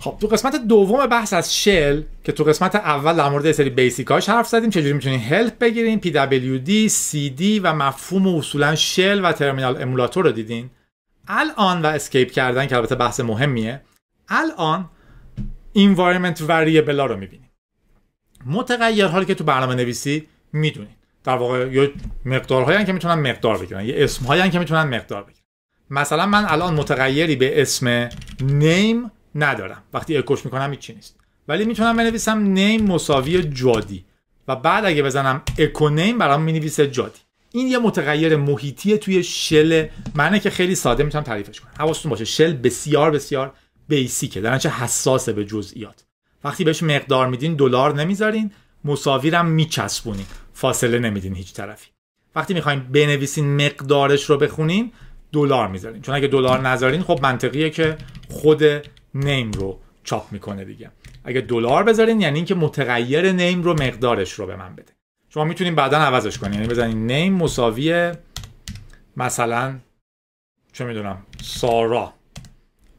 خب تو قسمت دوم بحث از شل که تو قسمت اول در مورد سری بیسیکاش حرف زدیم چجوری میتونین هلپ بگیرین PWD, CD و مفهوم و اصولا شل و ترمینال امولاتور رو دیدین الان و اسکیپ کردن که البته بحث مهمیه الان environment variable رو میبینیم متغیر حالی که تو برنامه نویسی میدونین در واقع مقدارهایی که میتونن مقدار بگیرن یه اسمهایی که میتونن مقدار بگیرن مثلا من الان متغیری به اسم name ندارم وقتی اکوش میکنم هیچ نیست ولی میتونم بنویسم نیم مساوی جادی و بعد اگه بزنم اکو نیم برام مینویسه جادی این یه متغیر محیطی توی شل معنی که خیلی ساده میتونم تعریفش کنم حواستون باشه شل بسیار بسیار بیسیکه در چه حساسه به جزئیات وقتی بهش مقدار میدین دلار نمیذارین مساوی رم میچسبونین فاصله نمیدین هیچ طرفی وقتی میخواین بنویسین مقدارش رو بخونین دلار میذارین چون اگه دلار نذارین خب منطقیه که خود نیم رو چاپ میکنه دیگه اگه دلار بذارین یعنی اینکه متغیر نیم رو مقدارش رو به من بده شما میتونین بعدا عوضش کنین یعنی بزنین نیم مساوی مثلا چه میدونم سارا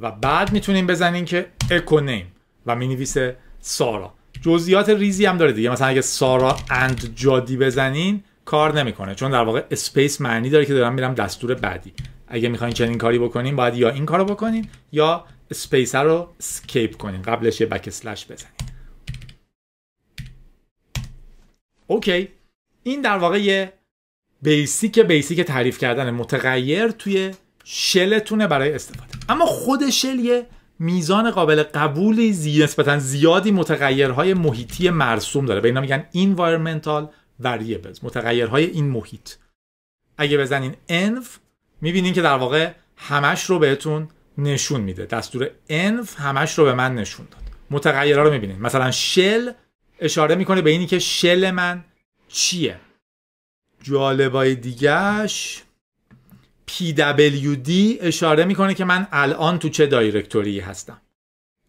و بعد میتونین بزنین که اکو نیم و مینویسه سارا جزئیات ریزی هم داره دیگه مثلا اگه سارا اند جادی بزنین کار نمیکنه چون در واقع اسپیس معنی داره که دارم میرم دستور بعدی اگه میخواین چنین کاری بکنین باید یا این کارو بکنین یا اسپیسر رو اسکیپ کنین قبلش یه بک اسلش بزنین اوکی این در واقع یه بیسیک بیسیک تعریف کردن متغیر توی شلتونه برای استفاده اما خود شل یه میزان قابل قبولی زی نسبتا زیادی متغیرهای محیطی مرسوم داره به اینا میگن environmental variables متغیرهای این محیط اگه بزنین env میبینین که در واقع همش رو بهتون نشون میده دستور انف همش رو به من نشون داد متغیرها رو میبینید مثلا شل اشاره میکنه به اینی که شل من چیه جالبای دیگهش PWD اشاره میکنه که من الان تو چه دایرکتوری هستم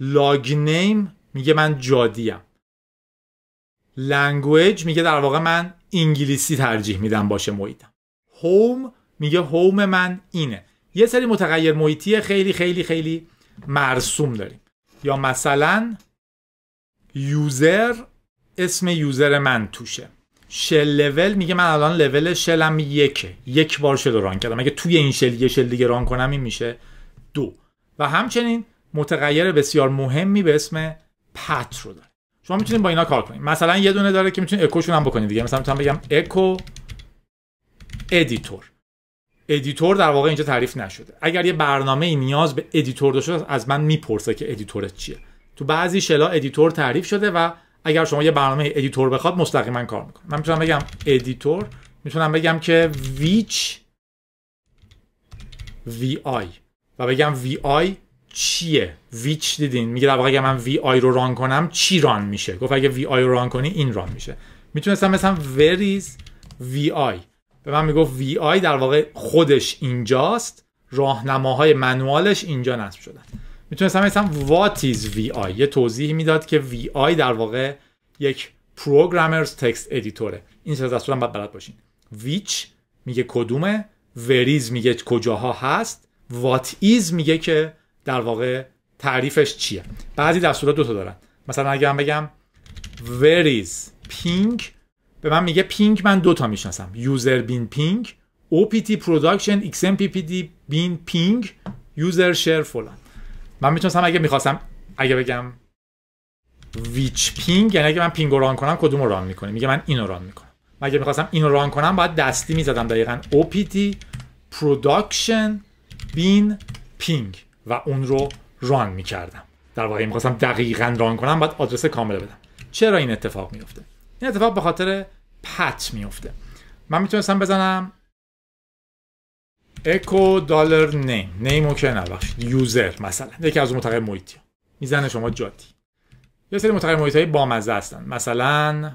لاگ نیم میگه من جادیم لنگویج میگه در واقع من انگلیسی ترجیح میدم باشه محیطم هوم میگه هوم من اینه یه سری متغیر محیطی خیلی خیلی خیلی مرسوم داریم یا مثلا یوزر اسم یوزر من توشه شل لول میگه من الان لول شلم یکه یک بار شل ران کردم اگه توی این شل یه شل دیگه ران کنم این میشه دو و همچنین متغیر بسیار مهمی به اسم پت رو داره شما میتونید با اینا کار کنید مثلا یه دونه داره که میتونید اکوشون هم بکنید دیگه مثلا میتونم بگم اکو ادیتور ادیتور در واقع اینجا تعریف نشده اگر یه برنامه ای نیاز به ادیتور داشته از من میپرسه که ادیتورت چیه تو بعضی شلا ادیتور تعریف شده و اگر شما یه برنامه ادیتور بخواد مستقیما کار میکنه من میتونم بگم ادیتور میتونم بگم که ویچ وی آی و بگم وی آی چیه ویچ دیدین میگه در واقع اگر من وی آی رو ران کنم چی ران میشه گفت اگه وی آی رو ران کنی این ران میشه میتونستم مثلا وریز وی آی به من میگفت وی آی در واقع خودش اینجاست راهنماهای منوالش اینجا نصب شدن میتونستم مثلا ایز وی آی یه توضیح میداد که آی در واقع یک پروگرامرز تکست ادیتوره این سه دستورم باید بلد باشین ویچ میگه کدومه وریز میگه کجاها هست وات ایز میگه که در واقع تعریفش چیه بعضی دستورا دو تا دارن مثلا اگه من بگم وریز پینک به من میگه پینگ من دوتا میشناسم یوزر بین پینک OPT Production XMPPD بین پینگ یوزر شیر فلان من میتونستم اگه میخواستم اگه بگم ویچ پینگ یعنی اگه من پینگ ران کنم کدوم ران میکنه میگه من اینو ران میکنم من اگه میخواستم اینو ران کنم باید دستی میزدم دقیقا OPT Production بین پینگ و اون رو ران میکردم در واقع میخواستم دقیقا ران کنم باید آدرس کامل بدم چرا این اتفاق میفته این اتفاق به خاطر پت میفته من میتونستم بزنم اکو دالر نیم نیم اوکی نبخشید یوزر مثلا یکی از اون متغیر محیطی میزنه شما جادی یه سری متغیر محیطی های بامزه هستن مثلا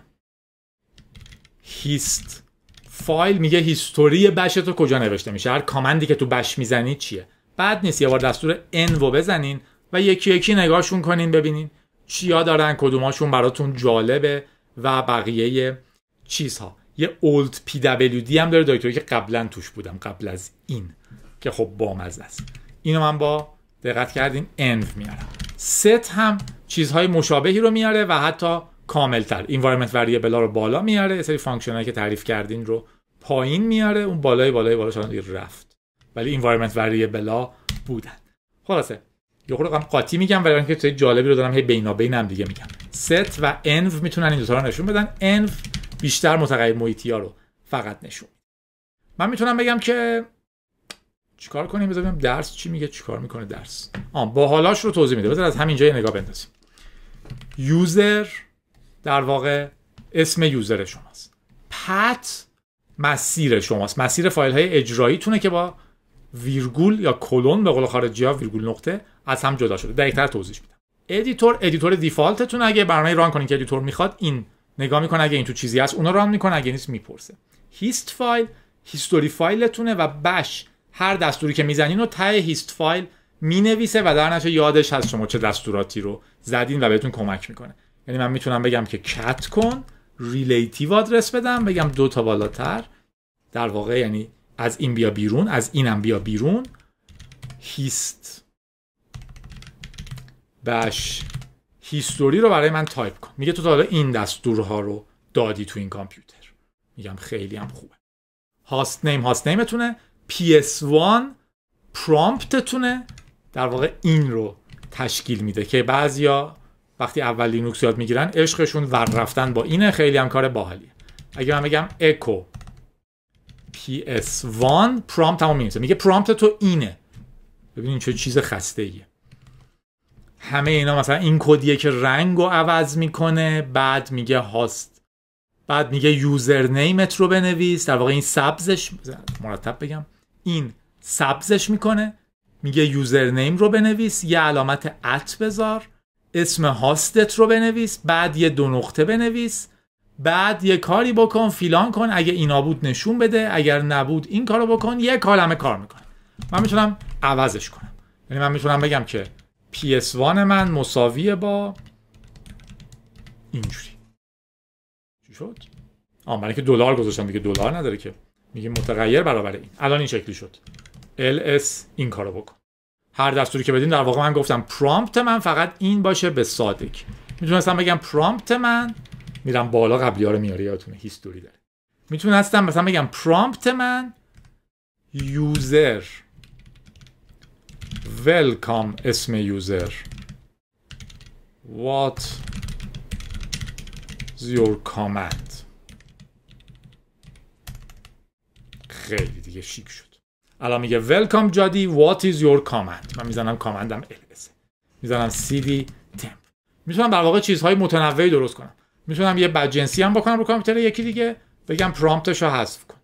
هیست فایل میگه هیستوری بش تو کجا نوشته میشه هر کامندی که تو بش میزنی چیه بعد نیست یه بار دستور ان و بزنین و یکی یکی نگاهشون کنین ببینین چیا دارن کدوماشون براتون جالبه و بقیه چیزها یه اولد پی دبلیو دی هم داره دایرکتوری که قبلا توش بودم قبل از این که خب بامزه است اینو من با دقت کردین env میارم ست هم چیزهای مشابهی رو میاره و حتی کامل تر environment variable رو بالا میاره سری فانکشنایی که تعریف کردین رو پایین میاره اون بالای بالای بالا شدن رفت ولی environment variable بودن خلاصه یه خورده قاطی میگم ولی اینکه چیز جالبی رو دارم هی بینا هم دیگه میگم ست و انو میتونن این دوتا رو نشون بدن انو بیشتر متغیر محیطی ها رو فقط نشون من میتونم بگم که چیکار کنیم بذاریم درس چی میگه چیکار میکنه درس آم با حالاش رو توضیح میده بذار از همین یه نگاه بندازیم یوزر در واقع اسم یوزر شماست پت مسیر شماست مسیر فایل های اجرایی تونه که با ویرگول یا کلون به قول خارجی ها ویرگول نقطه از هم جدا شده دقیقتر توضیح میده. ادیتور ادیتور دیفالتتون اگه برنامه ران کنین که ادیتور میخواد این نگاه میکنه اگه این تو چیزی هست اونا ران میکنه اگه نیست میپرسه هیست فایل هیستوری فایلتونه و بش هر دستوری که میزنین رو ته هیست فایل مینویسه و در نتیجه یادش هست شما چه دستوراتی رو زدین و بهتون کمک میکنه یعنی من میتونم بگم که کت کن ریلیتیو آدرس بدم بگم دو تا بالاتر در واقع یعنی از این بیا بیرون از اینم بیا بیرون هیست بش هیستوری رو برای من تایپ کن میگه تو تا حالا این دستورها رو دادی تو این کامپیوتر میگم خیلی هم خوبه هاست نیم هاست نیمتونه PS1 پرامپتتونه در واقع این رو تشکیل میده که بعضیا وقتی اول لینوکس یاد میگیرن عشقشون ور رفتن با اینه خیلی هم کار باحالیه اگه من بگم اکو PS1 پرامپت هم میگه پرامپت تو اینه ببینین چه چیز خسته همه اینا مثلا این کدیه که رنگ رو عوض میکنه بعد میگه هاست بعد میگه یوزر نیمت رو بنویس در واقع این سبزش مرتب بگم این سبزش میکنه میگه یوزر نیم رو بنویس یه علامت ات بذار اسم هاستت رو بنویس بعد یه دو نقطه بنویس بعد یه کاری بکن فیلان کن اگه اینا بود نشون بده اگر نبود این کارو بکن یه کالمه کار میکنه من میتونم عوضش کنم یعنی من میتونم بگم که PS1 من مساویه با اینجوری چی شد آم. برای که دلار گذاشتم دیگه دلار نداره که میگه متغیر برابر این الان این شکلی شد ls این کارو بکن هر دستوری که بدین در واقع من گفتم پرامپت من فقط این باشه به صادق میتونستم بگم پرامپت من میرم بالا قبلی ها رو میاره یادتونه هیستوری داره میتونستم مثلا بگم پرامپت من یوزر welcome اسم یوزر what is your command خیلی دیگه شیک شد الان میگه welcome جادی what is your command من میزنم کامندم ls میزنم cd temp میتونم در واقع چیزهای متنوعی درست کنم میتونم یه بجنسی هم بکنم رو کامپیوتر یکی دیگه بگم پرامپتش رو حذف کن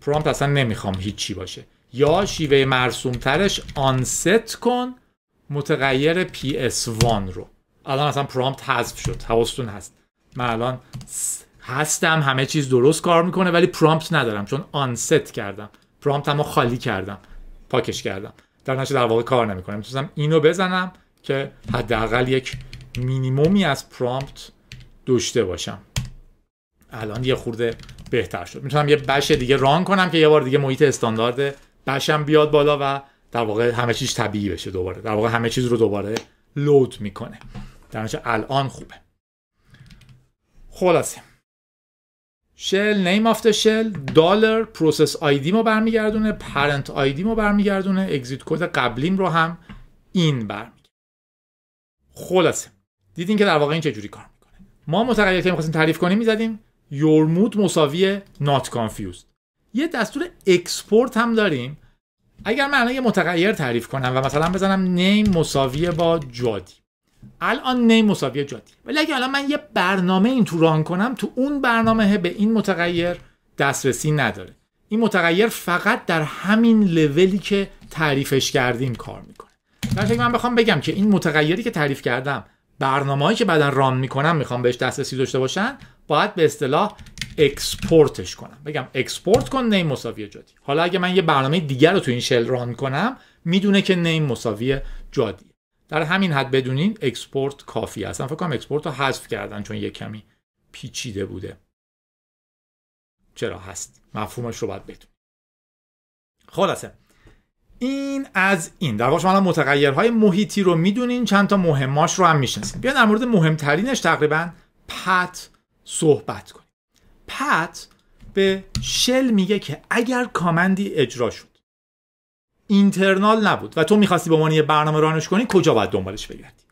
پرامپت اصلا نمیخوام هیچی باشه یا شیوه مرسومترش آنست کن متغیر PS1 رو الان اصلا پرامپت حذف شد حواستون هست من الان هستم همه چیز درست کار میکنه ولی پرامپت ندارم چون آنست کردم پرامپت هم خالی کردم پاکش کردم در نشه در واقع کار نمیکنه میتونستم اینو بزنم که حداقل یک مینیمومی از پرامپت داشته باشم الان یه خورده بهتر شد میتونم یه بش دیگه ران کنم که یه بار دیگه محیط استاندارد بشم بیاد بالا و در واقع همه چیز طبیعی بشه دوباره در واقع همه چیز رو دوباره لود میکنه در الان خوبه خلاصه شل نیم آفت شل دالر پروسس آیدی ما برمیگردونه پرنت آیدی ما برمیگردونه اگزیت کد قبلیم رو هم این برمیگردونه خلاصه دیدین که در واقع این چجوری کار میکنه ما متغیری که میخواستیم تعریف کنیم میزدیم your mood مساوی not confused یه دستور اکسپورت هم داریم اگر من الان یه متغیر تعریف کنم و مثلا بزنم نیم مساویه با جادی الان نیم مساوی جادی ولی اگر الان من یه برنامه این تو ران کنم تو اون برنامه به این متغیر دسترسی نداره این متغیر فقط در همین لولی که تعریفش کردیم کار میکنه در شکل من بخوام بگم که این متغیری که تعریف کردم برنامه‌ای که بعدا ران میکنم میخوام بهش دسترسی داشته باشن باید به اصطلاح اکسپورتش کنم بگم اکسپورت کن نیم مساوی جادی حالا اگه من یه برنامه دیگر رو تو این شل ران کنم میدونه که نیم مساوی جادی در همین حد بدونین اکسپورت کافی اصلا فکر کنم اکسپورت رو حذف کردن چون یه کمی پیچیده بوده چرا هست مفهومش رو باید بدون خلاصه این از این در واقع شما متغیرهای محیطی رو میدونین چند تا مهماش رو هم میشناسین بیا در مورد مهمترینش تقریبا پت صحبت کن پت به شل میگه که اگر کامندی اجرا شد اینترنال نبود و تو میخواستی به عنوان یه برنامه رانش کنی کجا باید دنبالش بگردی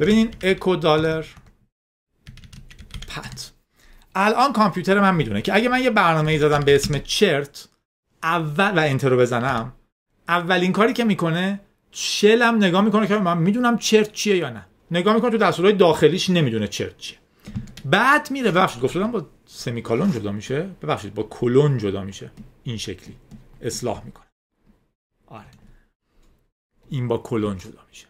ببینین اکو دالر پت الان کامپیوتر من میدونه که اگه من یه برنامه ای زدم به اسم چرت اول و انترو بزنم اولین کاری که میکنه شلم نگاه میکنه که من میدونم چرت چیه یا نه نگاه میکنه تو دستورهای داخلیش نمیدونه چرت چیه بعد میره گفتم با سمیکالون جدا میشه ببخشید با کلون جدا میشه این شکلی اصلاح میکنه آره این با کلون جدا میشه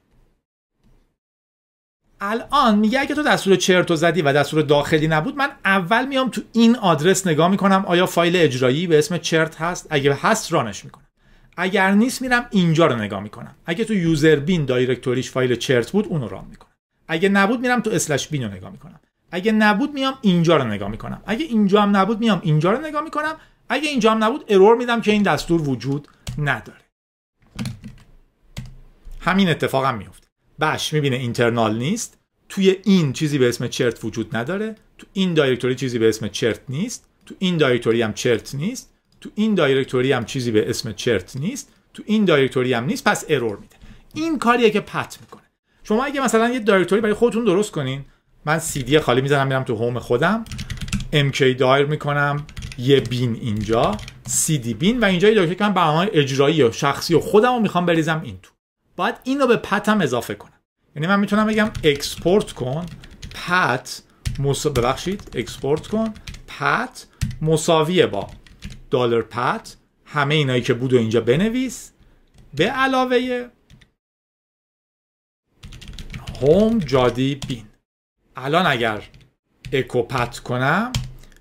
الان میگه اگه تو دستور چرت و زدی و دستور داخلی نبود من اول میام تو این آدرس نگاه میکنم آیا فایل اجرایی به اسم چرت هست اگه هست رانش میکنم اگر نیست میرم اینجا رو نگاه میکنم اگه تو یوزر بین دایرکتوریش فایل چرت بود اونو ران میکنم اگه نبود میرم تو اسلش بین رو نگاه میکنم اگه نبود میام اینجا رو نگاه میکنم اگه اینجا هم نبود میام اینجا رو نگاه میکنم اگه اینجا هم نبود ارور میدم که این دستور وجود نداره همین اتفاق هم میفته بش میبینه اینترنال نیست توی این چیزی به اسم چرت وجود نداره تو این دایرکتوری چیزی به اسم چرت نیست تو این دایرکتوری هم چرت نیست تو این دایرکتوری هم چیزی به اسم چرت نیست تو این دایرکتوری هم نیست پس ارور میده این کاریه که پت میکنه شما اگه مثلا یه دایرکتوری برای خودتون درست کنین من سی دی خالی میزنم میرم تو هوم خودم کی دایر میکنم یه بین اینجا سی دی بین و اینجا یه که من برنامه اجرایی و شخصی و خودم رو میخوام بریزم این تو باید این رو به پتم اضافه کنم یعنی من میتونم بگم اکسپورت کن پت ببخشید اکسپورت کن پت مساویه با دلار پت همه اینایی که بود و اینجا بنویس به علاوه هوم جادی بین الان اگر اکوپت کنم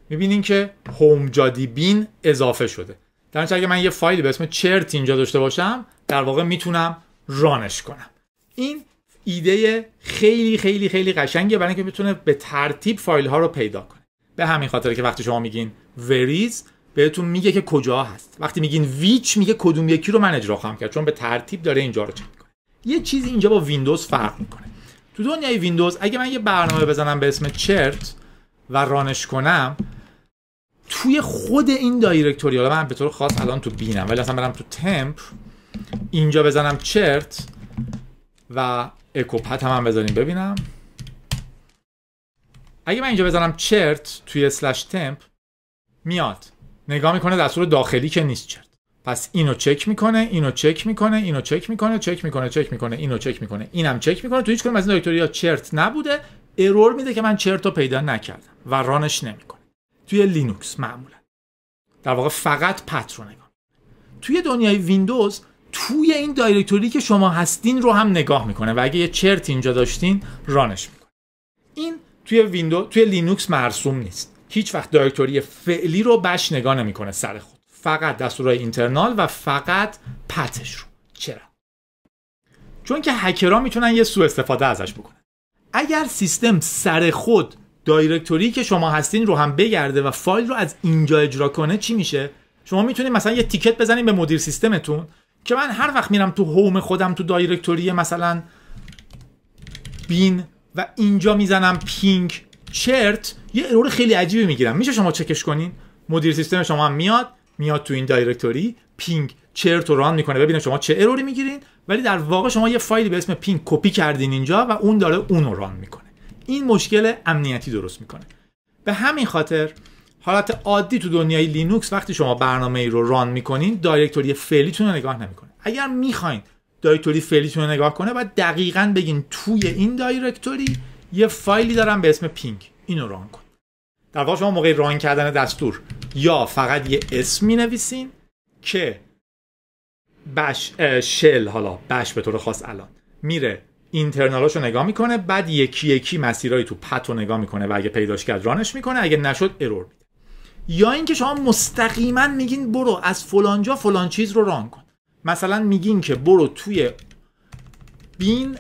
میبینین که هوم جادی بین اضافه شده در اگه من یه فایلی به اسم چرت اینجا داشته باشم در واقع میتونم رانش کنم این ایده خیلی خیلی خیلی قشنگه برای اینکه میتونه به ترتیب فایل ها رو پیدا کنه به همین خاطر که وقتی شما میگین وریز بهتون میگه که کجا هست وقتی میگین ویچ میگه کدوم یکی رو من اجرا خواهم کرد چون به ترتیب داره اینجا رو چک کنه یه چیزی اینجا با ویندوز فرق میکنه تو دنیای ویندوز اگه من یه برنامه بزنم به اسم چرت و رانش کنم توی خود این دایرکتوری حالا من به طور خاص الان تو بینم ولی اصلا برم تو تمپ اینجا بزنم چرت و اکوپت هم, هم بزنیم ببینم اگه من اینجا بزنم چرت توی سلش تمپ میاد نگاه میکنه دستور داخلی که نیست چرت پس اینو چک میکنه اینو چک میکنه اینو چک میکنه چک میکنه چک میکنه اینو چک میکنه اینم چک میکنه تو هیچ کدوم از این ها چرت نبوده ارور میده که من چرت رو پیدا نکردم و رانش نمیکنه توی لینوکس معمولا در واقع فقط پت رو نگاه توی دنیای ویندوز توی این دایرکتوری که شما هستین رو هم نگاه میکنه و اگه یه چرت اینجا داشتین رانش میکنه این توی ویندوز، توی لینوکس مرسوم نیست هیچ وقت دایرکتوری فعلی رو بش نگاه نمیکنه سر خود فقط دستورهای اینترنال و فقط پتش رو چرا چون که هکرها میتونن یه سوء استفاده ازش بکنن اگر سیستم سر خود دایرکتوری که شما هستین رو هم بگرده و فایل رو از اینجا اجرا کنه چی میشه شما میتونید مثلا یه تیکت بزنین به مدیر سیستمتون که من هر وقت میرم تو هوم خودم تو دایرکتوری مثلا بین و اینجا میزنم پینک چرت یه ارور خیلی عجیبی میگیرم میشه شما چکش کنین مدیر سیستم شما هم میاد میاد تو این دایرکتوری پینگ چرت و ران میکنه ببینه شما چه اروری میگیرین ولی در واقع شما یه فایلی به اسم پینگ کپی کردین اینجا و اون داره اون ران میکنه این مشکل امنیتی درست میکنه به همین خاطر حالت عادی تو دنیای لینوکس وقتی شما برنامه ای رو ران میکنین دایرکتوری فعلیتون رو نگاه نمیکنه اگر میخواین دایرکتوری فعلیتون رو نگاه کنه و دقیقا بگین توی این دایرکتوری یه فایلی دارم به اسم پینگ اینو ران کن در واقع شما موقع ران کردن دستور یا فقط یه اسم می نویسین که بش شل حالا بش به طور خاص الان میره رو نگاه میکنه بعد یکی یکی مسیرهای تو پت رو نگاه میکنه و اگه پیداش کرد رانش میکنه اگه نشد ارور میده یا اینکه شما مستقیما میگین برو از فلانجا فلان چیز رو ران کن مثلا میگین که برو توی بین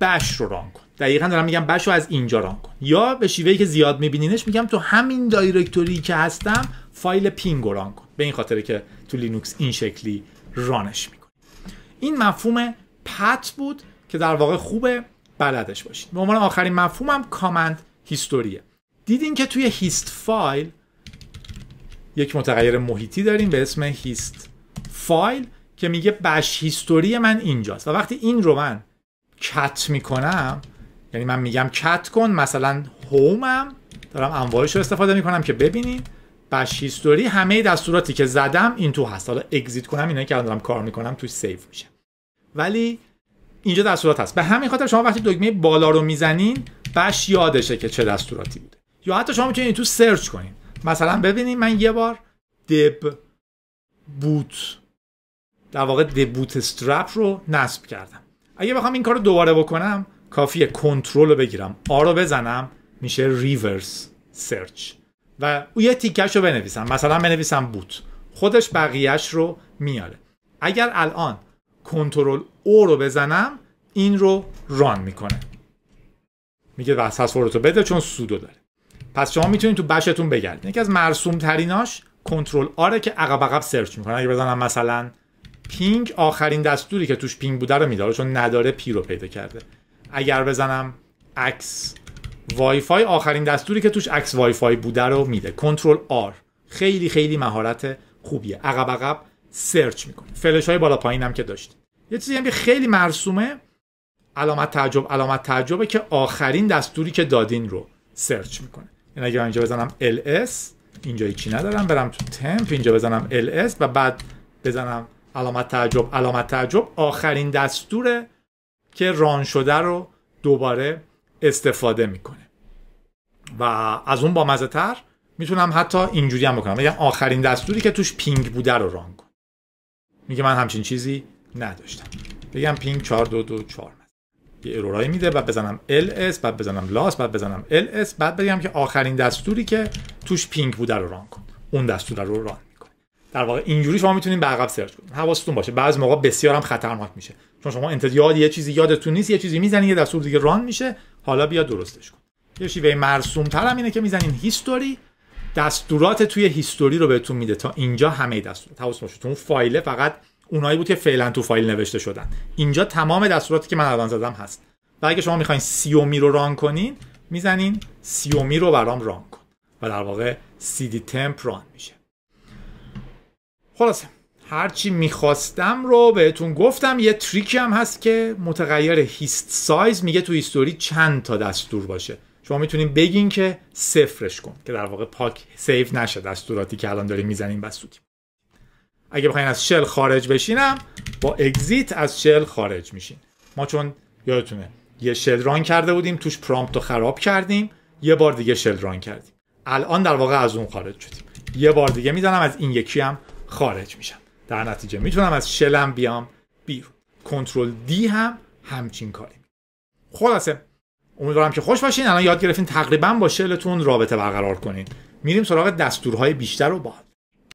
بش رو ران کن دقیقا دارم میگم بشو از اینجا ران کن یا به شیوهی که زیاد میبینینش میگم تو همین دایرکتوری که هستم فایل پینگ ران کن به این خاطره که تو لینوکس این شکلی رانش میکنی این مفهوم پت بود که در واقع خوبه بلدش باشید به عنوان آخرین مفهومم کامند هیستوریه دیدین که توی هیست فایل یک متغیر محیطی داریم به اسم هیست فایل که میگه بش هیستوری من اینجاست و وقتی این رو من کت میکنم یعنی من میگم کت کن مثلا هومم دارم انواعش رو استفاده میکنم که ببینیم بش هیستوری همه دستوراتی که زدم این تو هست حالا اگزییت کنم اینا که دارم کار میکنم توی سیو میشه ولی اینجا دستورات هست به همین خاطر شما وقتی دکمه بالا رو میزنین بش یادشه که چه دستوراتی بوده یا حتی شما میتونید تو سرچ کنین مثلا ببینید من یه بار دب بوت در واقع دبوت استرپ رو نصب کردم اگه بخوام این کار رو دوباره بکنم کافیه کنترل رو بگیرم آ رو بزنم میشه ریورس سرچ و او یه تیکش رو بنویسم مثلا بنویسم بوت خودش بقیهش رو میاره اگر الان کنترل او رو بزنم این رو ران میکنه میگه بس رو بده چون سودو داره پس شما میتونید تو بشتون بگردید یکی از مرسوم تریناش کنترل آره که عقب عقب سرچ میکنه اگه بزنم مثلا پینگ آخرین دستوری که توش پینگ بوده رو میداره چون نداره پی رو پیدا کرده اگر بزنم عکس وای فای آخرین دستوری که توش عکس وای فای بوده رو میده کنترل آر خیلی خیلی مهارت خوبیه عقب عقب سرچ میکنه فلش های بالا پایین که داشت یه چیزی هم خیلی مرسومه علامت تعجب علامت تعجبه که آخرین دستوری که دادین رو سرچ میکنه این یعنی اگه اینجا بزنم ls اینجا چی ندارم برم تو تمپ اینجا بزنم ls و بعد بزنم علامت تعجب علامت تعجب آخرین دستور که ران شده رو دوباره استفاده میکنه و از اون با مزه تر میتونم حتی اینجوری هم بکنم بگم آخرین دستوری که توش پینگ بوده رو ران کن میگه من همچین چیزی نداشتم بگم پینگ 4224 یه ارورایی میده بعد بزنم ls بعد بزنم لاس بعد بزنم ls بعد بگم که آخرین دستوری که توش پینگ بوده رو ران کن اون دستور رو ران در واقع اینجوری شما میتونید به عقب سرچ کنید حواستون باشه بعضی موقع بسیار هم خطرناک میشه چون شما انتظار یه چیزی یادتون نیست یه چیزی میزنید یه دستور دیگه ران میشه حالا بیا درستش کن یه شیوه مرسوم تر هم اینه که میزنین هیستوری دستورات توی هیستوری رو بهتون میده تا اینجا همه دستورات حواس باشه تو اون فایله فقط اونایی بود که فعلا تو فایل نوشته شدن اینجا تمام دستوراتی که من الان زدم هست و اگه شما میخواین سیومی رو ران کنین میزنین سیومی رو برام ران کن و در واقع دی تمپ ران میشه خلاصه هرچی میخواستم رو بهتون گفتم یه تریکی هم هست که متغیر هیست سایز میگه تو هیستوری چند تا دستور باشه شما میتونین بگین که صفرش کن که در واقع پاک سیف نشه دستوراتی که الان داریم میزنیم بسودیم اگه بخواین از شل خارج بشینم با اگزیت از شل خارج میشین ما چون یادتونه یه شل ران کرده بودیم توش پرامپت رو خراب کردیم یه بار دیگه شل ران کردیم الان در واقع از اون خارج شدیم یه بار دیگه میزنم از این یکی هم خارج میشم در نتیجه میتونم از شلم بیام بیرون کنترل دی هم همچین کاری خلاصه امیدوارم که خوش باشین الان یاد گرفتین تقریبا با شلتون رابطه برقرار کنین میریم سراغ دستورهای بیشتر و بعد.